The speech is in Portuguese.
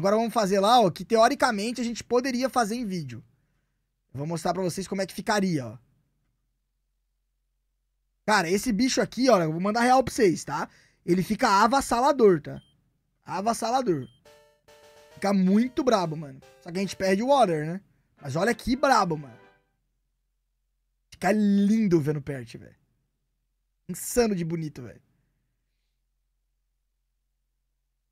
Agora vamos fazer lá, ó, que teoricamente a gente poderia fazer em vídeo. Eu vou mostrar pra vocês como é que ficaria, ó. Cara, esse bicho aqui, ó, eu vou mandar real pra vocês, tá? Ele fica avassalador, tá? Avassalador. Fica muito brabo, mano. Só que a gente perde o water, né? Mas olha que brabo, mano. Fica lindo vendo perto, velho. Insano de bonito, velho.